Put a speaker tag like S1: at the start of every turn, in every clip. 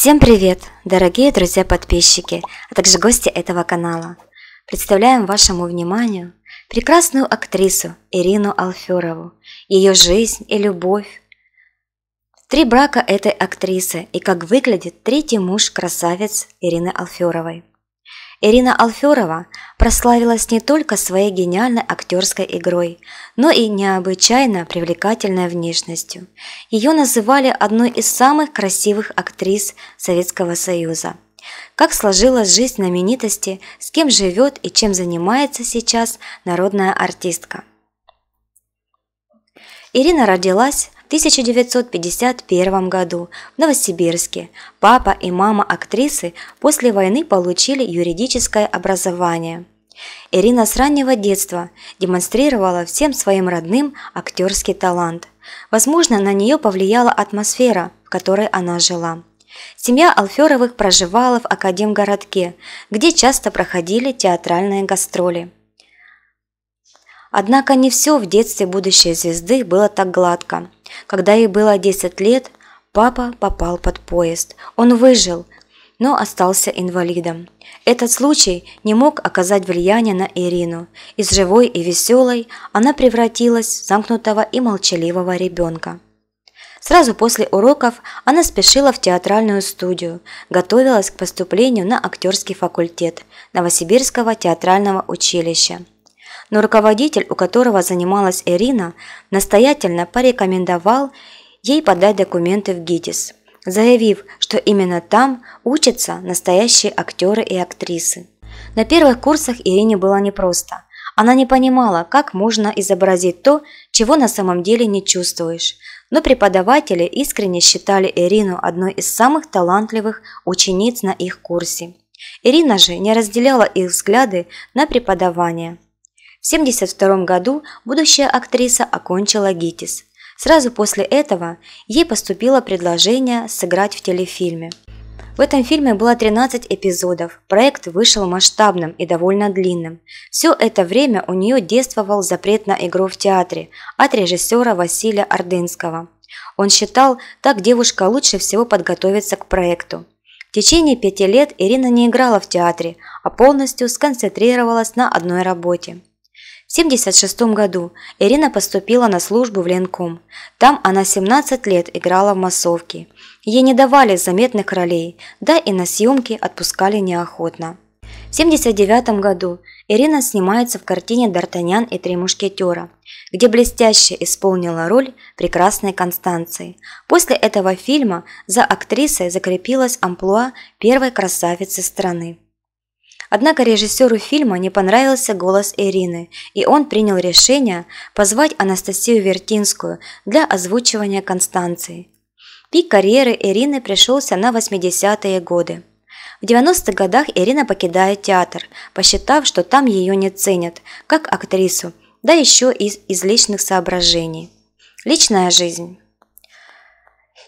S1: Всем привет, дорогие друзья-подписчики, а также гости этого канала. Представляем вашему вниманию прекрасную актрису Ирину Алферову, ее жизнь и любовь. Три брака этой актрисы и как выглядит третий муж красавец Ирины Алферовой – Ирина Алферова прославилась не только своей гениальной актерской игрой, но и необычайно привлекательной внешностью. Ее называли одной из самых красивых актрис Советского Союза. Как сложилась жизнь знаменитости, с кем живет и чем занимается сейчас народная артистка. Ирина родилась 1951 году в Новосибирске. Папа и мама актрисы после войны получили юридическое образование. Ирина с раннего детства демонстрировала всем своим родным актерский талант. Возможно, на нее повлияла атмосфера, в которой она жила. Семья Алферовых проживала в Академгородке, где часто проходили театральные гастроли. Однако не все в детстве будущей звезды было так гладко. Когда ей было 10 лет, папа попал под поезд. Он выжил, но остался инвалидом. Этот случай не мог оказать влияния на Ирину. Из живой и веселой она превратилась в замкнутого и молчаливого ребенка. Сразу после уроков она спешила в театральную студию, готовилась к поступлению на актерский факультет Новосибирского театрального училища но руководитель, у которого занималась Ирина, настоятельно порекомендовал ей подать документы в ГИТИС, заявив, что именно там учатся настоящие актеры и актрисы. На первых курсах Ирине было непросто. Она не понимала, как можно изобразить то, чего на самом деле не чувствуешь. Но преподаватели искренне считали Ирину одной из самых талантливых учениц на их курсе. Ирина же не разделяла их взгляды на преподавание – в 1972 году будущая актриса окончила ГИТИС. Сразу после этого ей поступило предложение сыграть в телефильме. В этом фильме было 13 эпизодов, проект вышел масштабным и довольно длинным. Все это время у нее действовал запрет на игру в театре от режиссера Василия Ордынского. Он считал, так девушка лучше всего подготовится к проекту. В течение пяти лет Ирина не играла в театре, а полностью сконцентрировалась на одной работе. В 1976 году Ирина поступила на службу в Ленком. Там она 17 лет играла в массовке. Ей не давали заметных ролей, да и на съемки отпускали неохотно. В 1979 году Ирина снимается в картине «Д'Артаньян и три мушкетера», где блестяще исполнила роль прекрасной Констанции. После этого фильма за актрисой закрепилась амплуа первой красавицы страны. Однако режиссеру фильма не понравился голос Ирины, и он принял решение позвать Анастасию Вертинскую для озвучивания Констанции. Пик карьеры Ирины пришелся на 80-е годы. В 90-х годах Ирина покидает театр, посчитав, что там ее не ценят, как актрису, да еще из излишних соображений. Личная жизнь.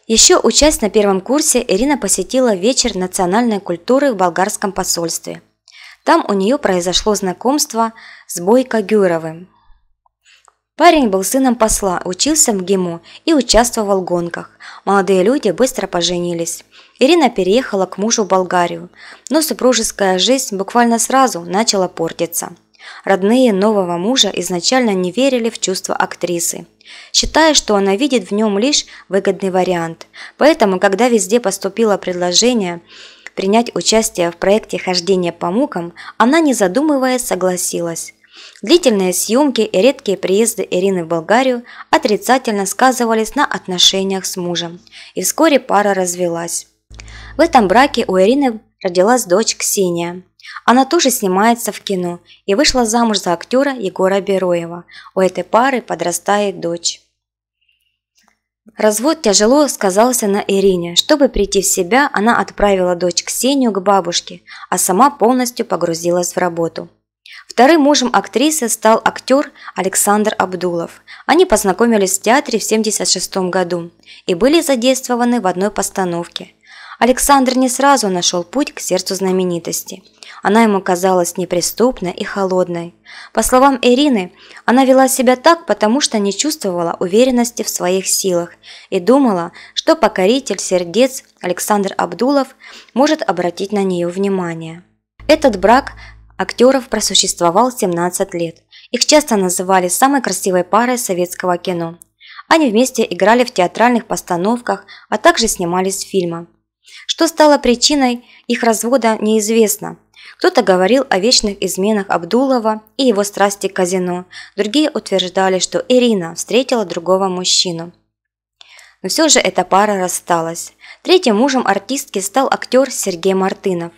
S1: Еще учась на первом курсе, Ирина посетила вечер национальной культуры в болгарском посольстве – там у нее произошло знакомство с Бойко Гюровым. Парень был сыном посла, учился в ГИМО и участвовал в гонках. Молодые люди быстро поженились. Ирина переехала к мужу в Болгарию, но супружеская жизнь буквально сразу начала портиться. Родные нового мужа изначально не верили в чувства актрисы, считая, что она видит в нем лишь выгодный вариант. Поэтому, когда везде поступило предложение принять участие в проекте хождения по мукам», она, не задумываясь, согласилась. Длительные съемки и редкие приезды Ирины в Болгарию отрицательно сказывались на отношениях с мужем, и вскоре пара развелась. В этом браке у Ирины родилась дочь Ксения. Она тоже снимается в кино и вышла замуж за актера Егора Бероева. У этой пары подрастает дочь. Развод тяжело сказался на Ирине. Чтобы прийти в себя, она отправила дочь Ксению к бабушке, а сама полностью погрузилась в работу. Вторым мужем актрисы стал актер Александр Абдулов. Они познакомились в театре в 1976 году и были задействованы в одной постановке. Александр не сразу нашел путь к сердцу знаменитости – она ему казалась неприступной и холодной. По словам Ирины, она вела себя так, потому что не чувствовала уверенности в своих силах и думала, что покоритель сердец Александр Абдулов может обратить на нее внимание. Этот брак актеров просуществовал 17 лет. Их часто называли самой красивой парой советского кино. Они вместе играли в театральных постановках, а также снимались в фильмах. Что стало причиной их развода, неизвестно. Кто-то говорил о вечных изменах Абдулова и его страсти к казино, другие утверждали, что Ирина встретила другого мужчину. Но все же эта пара рассталась. Третьим мужем артистки стал актер Сергей Мартынов.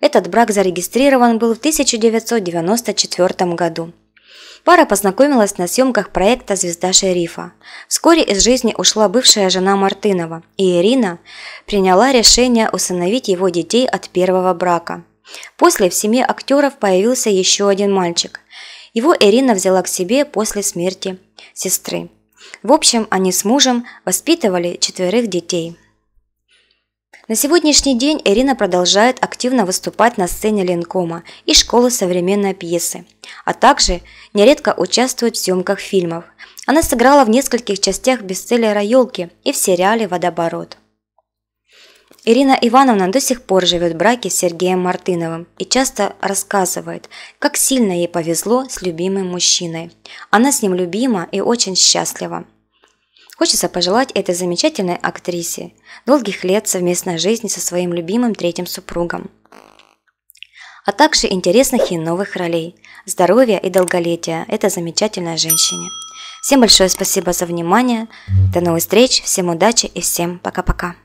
S1: Этот брак зарегистрирован был в 1994 году. Пара познакомилась на съемках проекта «Звезда шерифа». Вскоре из жизни ушла бывшая жена Мартынова, и Ирина приняла решение усыновить его детей от первого брака. После в семье актеров появился еще один мальчик. Его Ирина взяла к себе после смерти сестры. В общем, они с мужем воспитывали четверых детей. На сегодняшний день Ирина продолжает активно выступать на сцене Ленкома и школы современной пьесы, а также нередко участвует в съемках фильмов. Она сыграла в нескольких частях бестселлера «Елки» и в сериале «Водоборот». Ирина Ивановна до сих пор живет в браке с Сергеем Мартыновым и часто рассказывает, как сильно ей повезло с любимым мужчиной. Она с ним любима и очень счастлива. Хочется пожелать этой замечательной актрисе долгих лет совместной жизни со своим любимым третьим супругом, а также интересных и новых ролей, здоровья и долголетия этой замечательной женщине. Всем большое спасибо за внимание, до новых встреч, всем удачи и всем пока-пока.